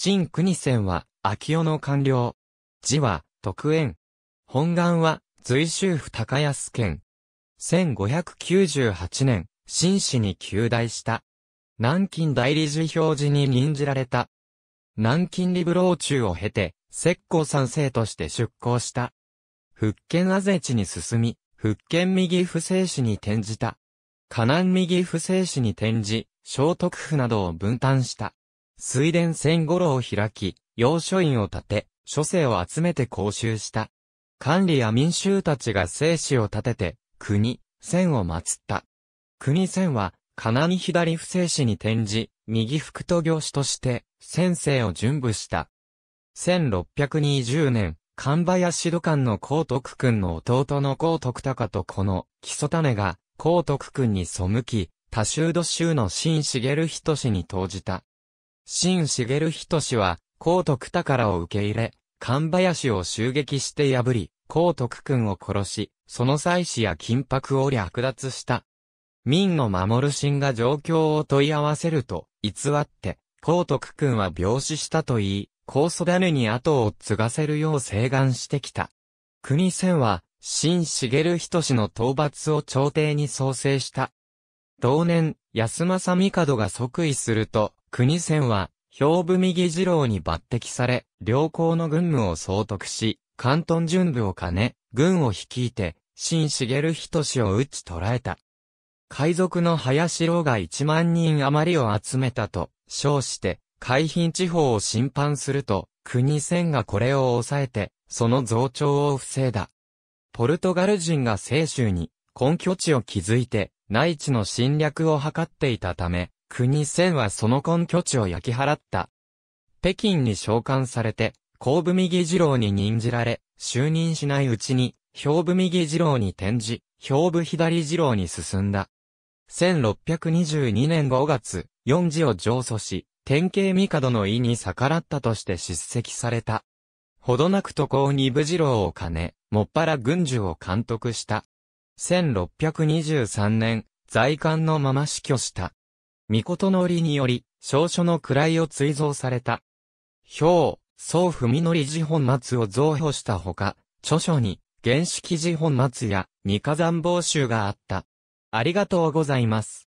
陳国仙は、秋代の官僚。字は、徳縁。本願は、随州府高安県。1598年、新市に旧大した。南京大理事表示に任じられた。南京リブ老中を経て、石膏三世として出向した。福建あぜ地に進み、福建右不正市に転じた。河南右不正市に転じ、聖徳府などを分担した。水田戦郎を開き、要所院を建て、諸生を集めて講習した。管理や民衆たちが生死を立てて、国、戦を祀った。国戦は、金に左不正史に転じ、右副徒行士として、先生を準備した。1620年、神林土館の高徳君の弟の高徳隆とこの、木曽種が、高徳君に背き、多州土州の新茂仁に投じた。新茂仁は、高徳宝を受け入れ、神林を襲撃して破り、高徳君を殺し、その妻子や金箔を略奪した。民の守る神が状況を問い合わせると、偽って、高徳君は病死したと言い、高祖種に後を継がせるよう請願してきた。国千は、新茂仁の討伐を朝廷に創生した。同年、安政帝が即位すると、国船は、兵部右次郎に抜擢され、良好の軍務を総督し、関東準部を兼ね、軍を率いて、新茂仁を打ち捕らえた。海賊の林郎が1万人余りを集めたと、称して、海浜地方を侵犯すると、国船がこれを抑えて、その増長を防いだ。ポルトガル人が清州に、根拠地を築いて、内地の侵略を図っていたため、国千はその根拠地を焼き払った。北京に召喚されて、後文義次郎に任じられ、就任しないうちに、兵部右次郎に転じ、兵部左次郎に進んだ。1622年5月、四次を上訴し、天慶帝の意に逆らったとして叱責された。ほどなく渡航二部次郎を兼ね、もっぱら軍需を監督した。1623年、在官のまま死去した。御事の折により、少書の位を追贈された。表、総文則寺本末を増表したほか、著書に、原式寺本末や、二火山防集があった。ありがとうございます。